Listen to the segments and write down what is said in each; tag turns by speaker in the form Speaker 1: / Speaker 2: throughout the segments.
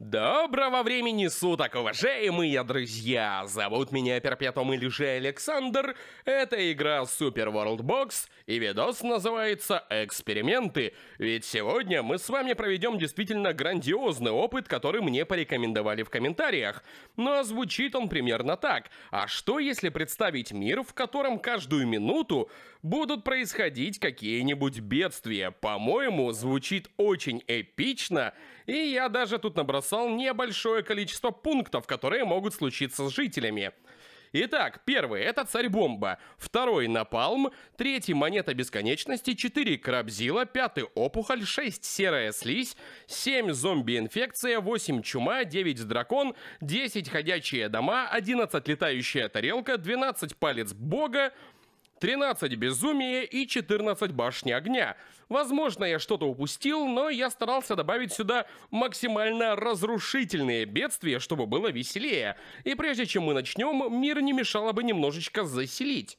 Speaker 1: Доброго времени суток, уважаемые друзья! Зовут меня Перпетум или же Александр, это игра Super World Box, и видос называется «Эксперименты», ведь сегодня мы с вами проведем действительно грандиозный опыт, который мне порекомендовали в комментариях. Ну а звучит он примерно так. А что если представить мир, в котором каждую минуту будут происходить какие-нибудь бедствия? По-моему, звучит очень эпично, и я даже тут набросал описал небольшое количество пунктов, которые могут случиться с жителями. Итак, первый — это царь-бомба, второй — напалм, третий — монета бесконечности, четыре — крабзила, пятый — опухоль, шесть — серая слизь, семь — зомби-инфекция, восемь — чума, девять — дракон, десять — ходячие дома, одиннадцать — летающая тарелка, двенадцать — палец бога, 13 безумия и 14 башни огня. Возможно, я что-то упустил, но я старался добавить сюда максимально разрушительные бедствия, чтобы было веселее. И прежде чем мы начнем, мир не мешало бы немножечко заселить.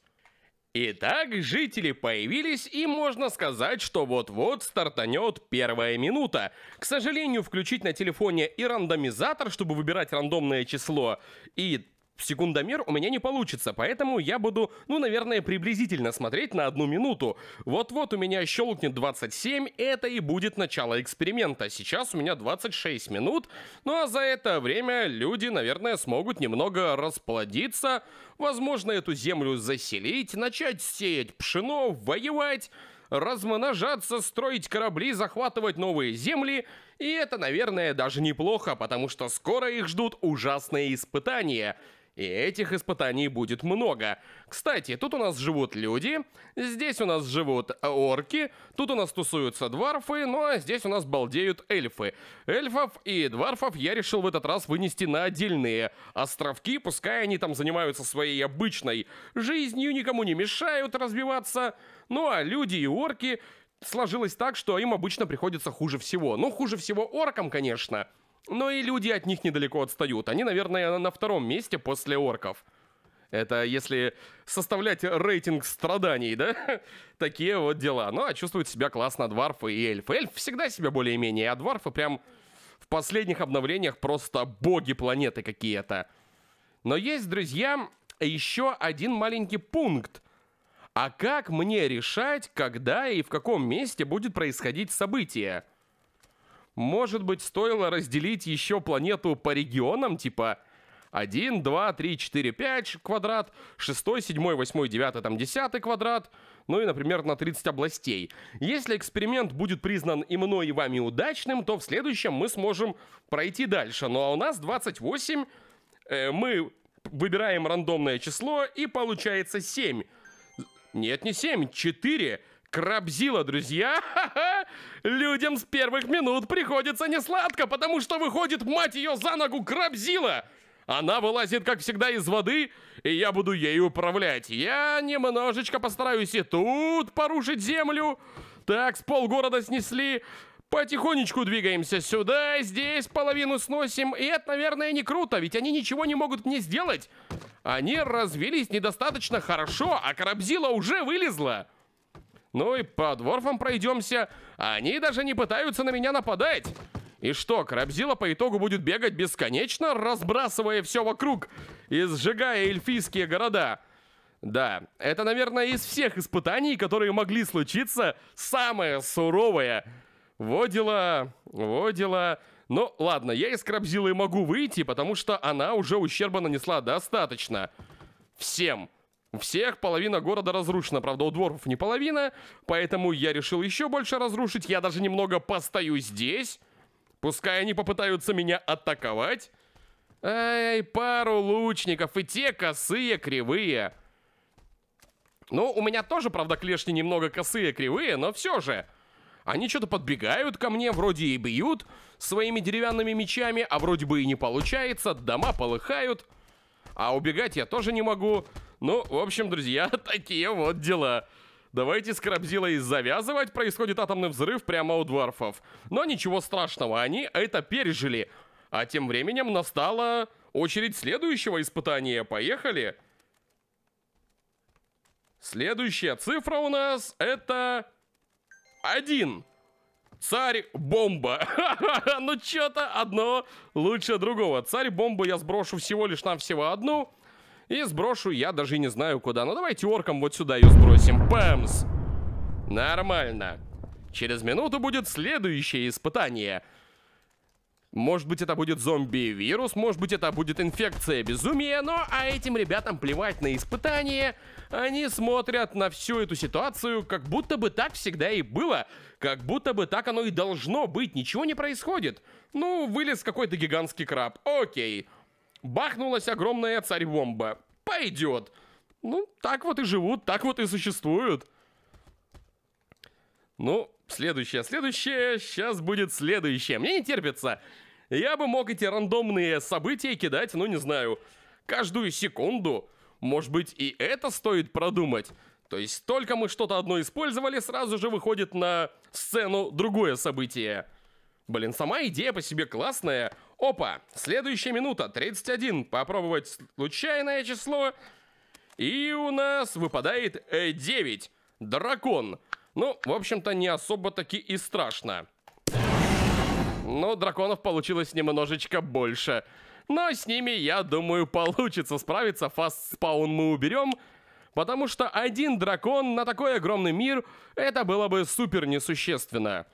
Speaker 1: Итак, жители появились, и можно сказать, что вот-вот стартанет первая минута. К сожалению, включить на телефоне и рандомизатор, чтобы выбирать рандомное число, и в секундомер у меня не получится, поэтому я буду, ну, наверное, приблизительно смотреть на одну минуту. Вот-вот у меня щелкнет 27, это и будет начало эксперимента. Сейчас у меня 26 минут, ну а за это время люди, наверное, смогут немного расплодиться, возможно, эту землю заселить, начать сеять пшено, воевать размножаться, строить корабли, захватывать новые земли, и это, наверное, даже неплохо, потому что скоро их ждут ужасные испытания — и этих испытаний будет много. Кстати, тут у нас живут люди, здесь у нас живут орки, тут у нас тусуются дварфы, ну а здесь у нас балдеют эльфы. Эльфов и дварфов я решил в этот раз вынести на отдельные островки, пускай они там занимаются своей обычной жизнью, никому не мешают развиваться. Ну а люди и орки сложилось так, что им обычно приходится хуже всего. Ну, хуже всего оркам, конечно. Конечно. Но и люди от них недалеко отстают. Они, наверное, на втором месте после орков. Это если составлять рейтинг страданий, да? Такие вот дела. Ну, а чувствуют себя классно дварфы и эльфы. Эльф всегда себя более-менее, а дварфы прям в последних обновлениях просто боги планеты какие-то. Но есть, друзья, еще один маленький пункт. А как мне решать, когда и в каком месте будет происходить событие? Может быть, стоило разделить еще планету по регионам, типа 1, 2, 3, 4, 5 квадрат, 6, 7, 8, 9, там 10 квадрат, ну и, например, на 30 областей. Если эксперимент будет признан и мной, и вами удачным, то в следующем мы сможем пройти дальше. Ну а у нас 28, э, мы выбираем рандомное число, и получается 7. Нет, не 7, 4. Крабзила, друзья! Людям с первых минут приходится несладко, потому что выходит, мать ее, за ногу Крабзила! Она вылазит, как всегда, из воды, и я буду ей управлять. Я немножечко постараюсь и тут порушить землю. Так, с полгорода снесли. Потихонечку двигаемся сюда, здесь половину сносим. И это, наверное, не круто, ведь они ничего не могут мне сделать. Они развились недостаточно хорошо, а Крабзила уже вылезла. Ну и по дворфам пройдемся. Они даже не пытаются на меня нападать. И что, Крабзила по итогу будет бегать бесконечно, разбрасывая все вокруг и сжигая эльфийские города? Да, это, наверное, из всех испытаний, которые могли случиться, самое суровое. Водила, водила. Ну, ладно, я из Крабзилы могу выйти, потому что она уже ущерба нанесла достаточно. Всем. У всех половина города разрушена, правда, у дворфов не половина, поэтому я решил еще больше разрушить. Я даже немного постою здесь. Пускай они попытаются меня атаковать. Эй, пару лучников, и те косые, кривые. Ну, у меня тоже, правда, клешни немного косые, кривые, но все же. Они что-то подбегают ко мне, вроде и бьют своими деревянными мечами, а вроде бы и не получается. Дома полыхают. А убегать я тоже не могу. Ну, в общем, друзья, такие вот дела. Давайте с Крабзилой завязывать. Происходит атомный взрыв прямо у дворфов. Но ничего страшного, они это пережили. А тем временем настала очередь следующего испытания. Поехали. Следующая цифра у нас это... Один. Царь-бомба. ну, что-то одно лучше другого. Царь-бомбу я сброшу всего лишь навсего одну... И сброшу я даже не знаю куда. Но ну, давайте оркам вот сюда ее сбросим. Пэмс! Нормально. Через минуту будет следующее испытание. Может быть, это будет зомби-вирус, может быть, это будет инфекция безумия, но а этим ребятам плевать на испытания. Они смотрят на всю эту ситуацию, как будто бы так всегда и было. Как будто бы так оно и должно быть, ничего не происходит. Ну, вылез какой-то гигантский краб. Окей. Окей. Бахнулась огромная царь-бомба. Пойдет. Ну, так вот и живут, так вот и существуют. Ну, следующее, следующее, сейчас будет следующее. Мне не терпится. Я бы мог эти рандомные события кидать, ну, не знаю, каждую секунду. Может быть, и это стоит продумать? То есть, только мы что-то одно использовали, сразу же выходит на сцену другое событие. Блин, сама идея по себе классная. Опа, следующая минута, 31. Попробовать случайное число. И у нас выпадает 9. Э, дракон. Ну, в общем-то, не особо таки и страшно. Но драконов получилось немножечко больше. Но с ними, я думаю, получится справиться. Фаст спаун мы уберем. Потому что один дракон на такой огромный мир, это было бы супер несущественно.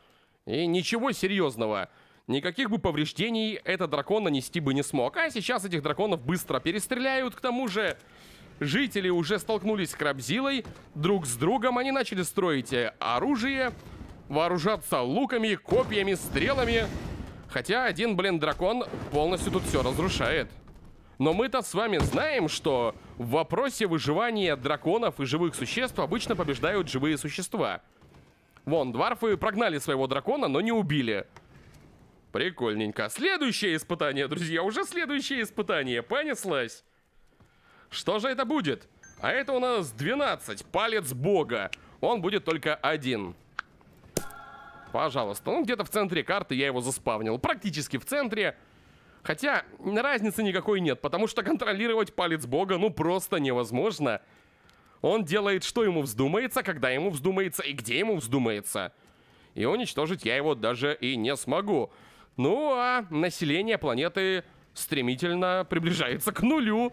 Speaker 1: И ничего серьезного. Никаких бы повреждений этот дракон нанести бы не смог. А сейчас этих драконов быстро перестреляют. К тому же жители уже столкнулись с Крабзилой. Друг с другом они начали строить э, оружие. Вооружаться луками, копьями, стрелами. Хотя один, блин, дракон полностью тут все разрушает. Но мы-то с вами знаем, что в вопросе выживания драконов и живых существ обычно побеждают живые существа. Вон, дварфы прогнали своего дракона, но не убили. Прикольненько. Следующее испытание, друзья. Уже следующее испытание. Понеслась. Что же это будет? А это у нас 12. Палец бога. Он будет только один. Пожалуйста. ну где-то в центре карты. Я его заспавнил. Практически в центре. Хотя разницы никакой нет. Потому что контролировать палец бога ну просто невозможно. Он делает, что ему вздумается, когда ему вздумается и где ему вздумается. И уничтожить я его даже и не смогу. Ну а население планеты стремительно приближается к нулю.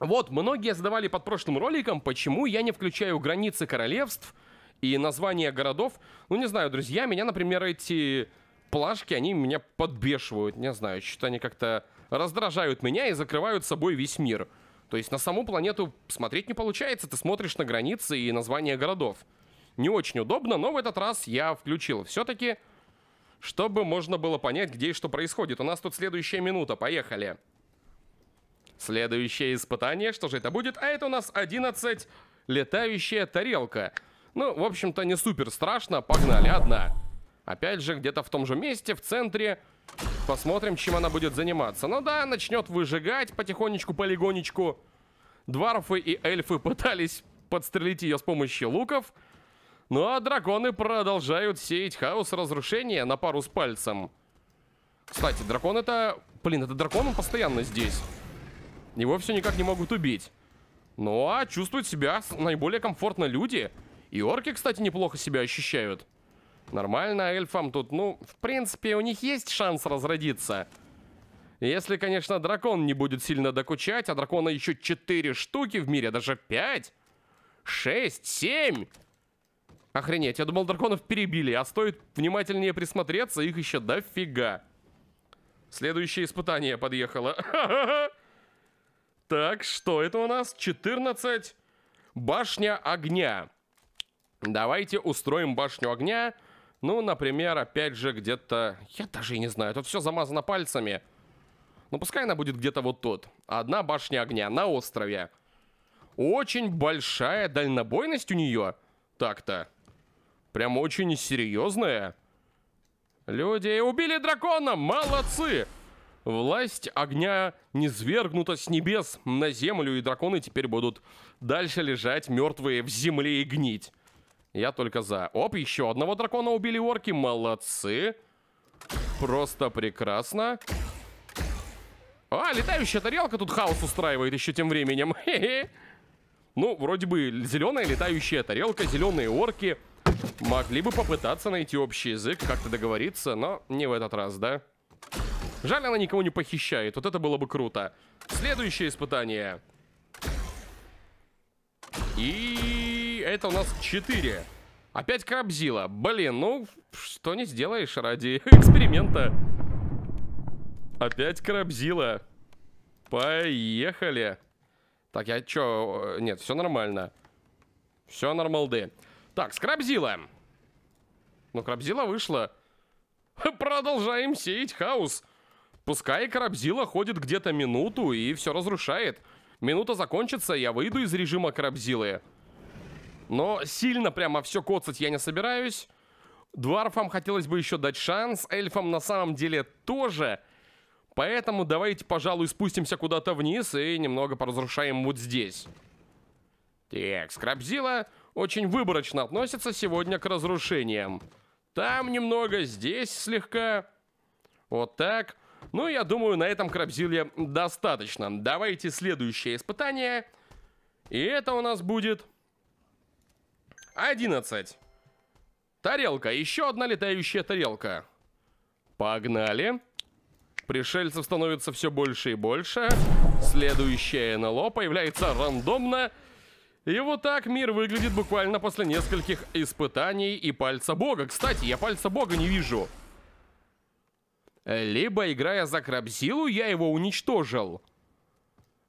Speaker 1: Вот, многие задавали под прошлым роликом, почему я не включаю границы королевств и названия городов. Ну, не знаю, друзья, меня, например, эти плашки, они меня подбешивают. Не знаю, что-то они как-то раздражают меня и закрывают собой весь мир. То есть на саму планету смотреть не получается, ты смотришь на границы и названия городов. Не очень удобно, но в этот раз я включил все-таки чтобы можно было понять, где и что происходит. У нас тут следующая минута, поехали. Следующее испытание, что же это будет? А это у нас 11 летающая тарелка. Ну, в общем-то, не супер страшно, погнали, одна. Опять же, где-то в том же месте, в центре. Посмотрим, чем она будет заниматься. Ну да, начнет выжигать потихонечку, полигонечку. Дварфы и эльфы пытались подстрелить ее с помощью луков. Ну а драконы продолжают сеять хаос разрушения на пару с пальцем. Кстати, дракон это... Блин, это дракон, он постоянно здесь. Его все никак не могут убить. Ну а чувствуют себя наиболее комфортно люди. И орки, кстати, неплохо себя ощущают. Нормально, эльфам тут, ну, в принципе, у них есть шанс разродиться. Если, конечно, дракон не будет сильно докучать, а дракона еще 4 штуки в мире, даже 5, 6, 7... Охренеть, я думал, драконов перебили, а стоит внимательнее присмотреться, их еще дофига. Следующее испытание подъехало. Так, что это у нас? 14. Башня огня. Давайте устроим башню огня. Ну, например, опять же, где-то... Я даже и не знаю, тут все замазано пальцами. Но ну, пускай она будет где-то вот тут. Одна башня огня на острове. Очень большая дальнобойность у нее. Так-то. Прям очень серьезное. Люди убили дракона! Молодцы! Власть огня не свергнута с небес на землю, и драконы теперь будут дальше лежать мертвые в земле и гнить. Я только за. Оп, еще одного дракона убили орки. Молодцы. Просто прекрасно. А, летающая тарелка тут хаос устраивает еще тем временем. Ну, вроде бы зеленая летающая тарелка, зеленые орки. Могли бы попытаться найти общий язык, как-то договориться, но не в этот раз, да? Жаль, она никого не похищает. Вот это было бы круто. Следующее испытание. И это у нас 4. Опять Крабзила. Блин, ну, что не сделаешь ради эксперимента. Опять Крабзила. Поехали. Так, я чё... Э, нет, все нормально. Все нормалды. Так, скрабзила. Ну, крабзила вышла. Продолжаем сеять хаос. Пускай крабзила ходит где-то минуту и все разрушает. Минута закончится, я выйду из режима крабзилы. Но сильно прямо все коцать я не собираюсь. Дварфам хотелось бы еще дать шанс, эльфам на самом деле тоже. Поэтому давайте, пожалуй, спустимся куда-то вниз и немного поразрушаем вот здесь. Так, скрабзила очень выборочно относятся сегодня к разрушениям. Там немного, здесь слегка. Вот так. Ну, я думаю, на этом крабзиле достаточно. Давайте следующее испытание. И это у нас будет... 11. Тарелка. Еще одна летающая тарелка. Погнали. Пришельцев становится все больше и больше. Следующее НЛО появляется Рандомно. И вот так мир выглядит буквально после нескольких испытаний и пальца бога. Кстати, я пальца бога не вижу. Либо, играя за Крабзилу, я его уничтожил.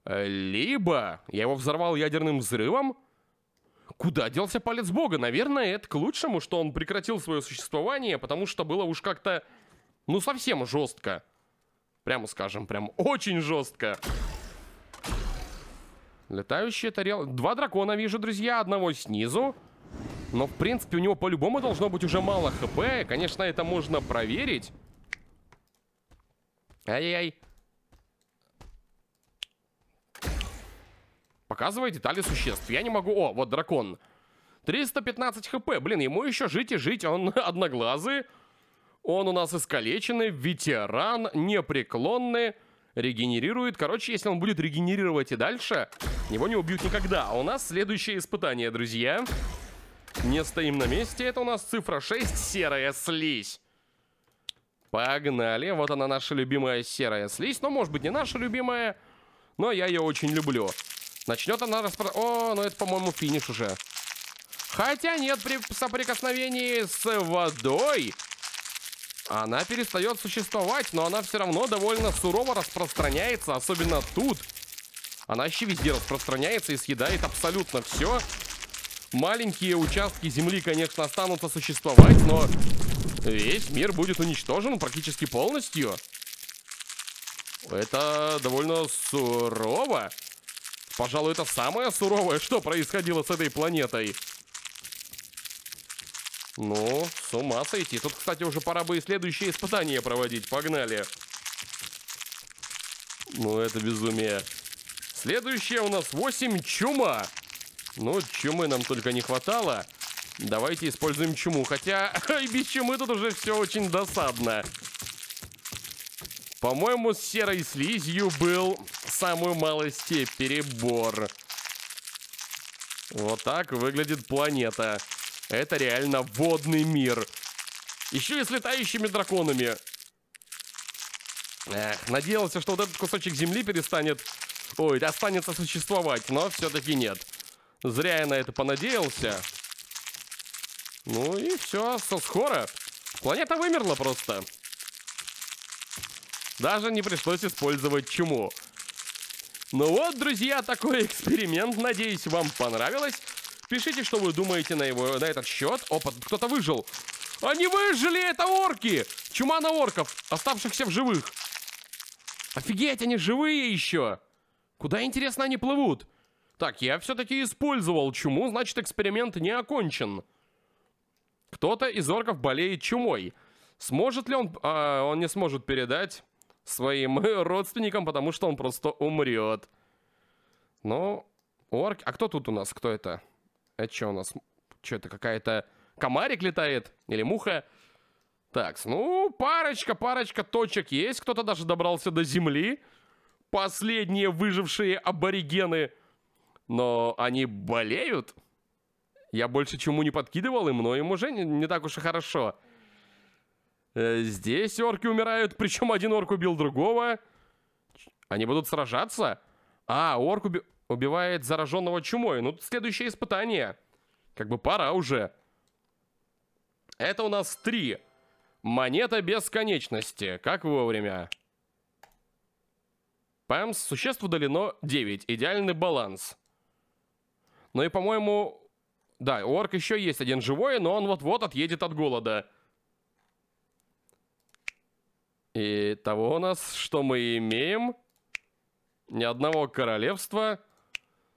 Speaker 1: Либо я его взорвал ядерным взрывом. Куда делся палец бога? Наверное, это к лучшему, что он прекратил свое существование, потому что было уж как-то, ну, совсем жестко. Прямо скажем, прям очень жестко. Летающая тарелка. Два дракона вижу, друзья. Одного снизу. Но, в принципе, у него по-любому должно быть уже мало хп. Конечно, это можно проверить. Ай-яй-яй. Показывай детали существ. Я не могу... О, вот дракон. 315 хп. Блин, ему еще жить и жить. Он одноглазый. Он у нас искалеченный. Ветеран. Непреклонный регенерирует. Короче, если он будет регенерировать и дальше, его не убьют никогда. А у нас следующее испытание, друзья. Не стоим на месте. Это у нас цифра 6, серая слизь. Погнали. Вот она, наша любимая серая слизь. Но, ну, может быть, не наша любимая, но я ее очень люблю. Начнет она распро... О, ну это, по-моему, финиш уже. Хотя нет, при соприкосновении с водой она перестает существовать, но она все равно довольно сурово распространяется, особенно тут. Она еще везде распространяется и съедает абсолютно все. Маленькие участки земли, конечно, останутся существовать, но весь мир будет уничтожен практически полностью. Это довольно сурово. Пожалуй, это самое суровое, что происходило с этой планетой. Ну, с ума сойти. Тут, кстати, уже пора бы и следующее испытание проводить. Погнали. Ну, это безумие. Следующее у нас 8 чума. Ну, чумы нам только не хватало. Давайте используем чуму. Хотя и без чумы тут уже все очень досадно. По-моему, с серой слизью был самую малость перебор. Вот так выглядит планета. Планета. Это реально водный мир. Еще и с летающими драконами. Эх, надеялся, что вот этот кусочек земли перестанет... Ой, останется существовать, но все-таки нет. Зря я на это понадеялся. Ну и все, все скоро. Планета вымерла просто. Даже не пришлось использовать чуму. Ну вот, друзья, такой эксперимент. Надеюсь, вам понравилось. Пишите, что вы думаете на, его, на этот счет. Опа, кто-то выжил. Они выжили, это орки! Чума на орков, оставшихся в живых. Офигеть, они живые еще! Куда, интересно, они плывут? Так, я все-таки использовал чуму, значит, эксперимент не окончен. Кто-то из орков болеет чумой. Сможет ли он... А, он не сможет передать своим родственникам, потому что он просто умрет. Ну, орк... А кто тут у нас? Кто это? Это что у нас? Что это, какая-то комарик летает? Или муха? Так, ну, парочка, парочка точек есть. Кто-то даже добрался до земли. Последние выжившие аборигены. Но они болеют. Я больше чему не подкидывал им, но им уже не, не так уж и хорошо. Э, здесь орки умирают, причем один орк убил другого. Они будут сражаться? А, орк убил убивает зараженного чумой. Ну, тут следующее испытание. Как бы пора уже. Это у нас три. Монета бесконечности. Как вовремя. Пэмс, существ удалено 9. Идеальный баланс. Ну и, по-моему... Да, у орк еще есть один живой, но он вот-вот отъедет от голода. И того у нас, что мы имеем... Ни одного королевства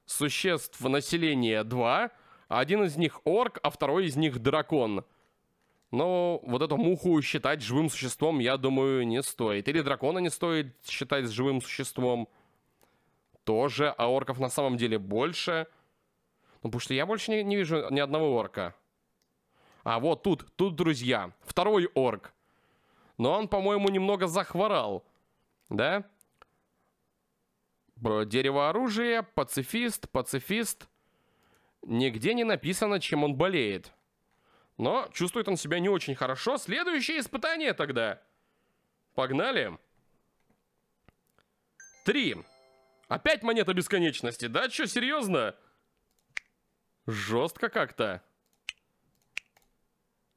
Speaker 1: существ населения два. Один из них орк, а второй из них дракон. Но вот эту муху считать живым существом, я думаю, не стоит. Или дракона не стоит считать живым существом. Тоже, а орков на самом деле больше. Ну, потому что я больше не, не вижу ни одного орка. А вот тут, тут, друзья, второй орк. Но он, по-моему, немного захворал. Да? Дерево оружия, пацифист, пацифист. Нигде не написано, чем он болеет. Но чувствует он себя не очень хорошо. Следующее испытание тогда. Погнали. Три. Опять монета бесконечности, да? что серьезно? Жестко как-то.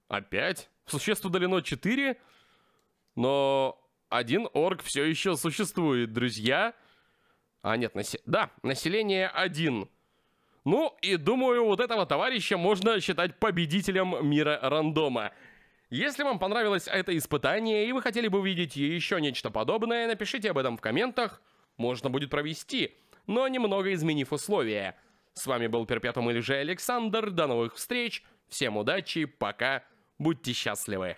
Speaker 1: Опять? Существу удалено 4, но один орг все еще существует, друзья. Друзья. А, нет, насе, да, население один. Ну, и думаю, вот этого товарища можно считать победителем мира рандома. Если вам понравилось это испытание, и вы хотели бы увидеть еще нечто подобное, напишите об этом в комментах, можно будет провести, но немного изменив условия. С вами был Перпетум или же Александр, до новых встреч, всем удачи, пока, будьте счастливы.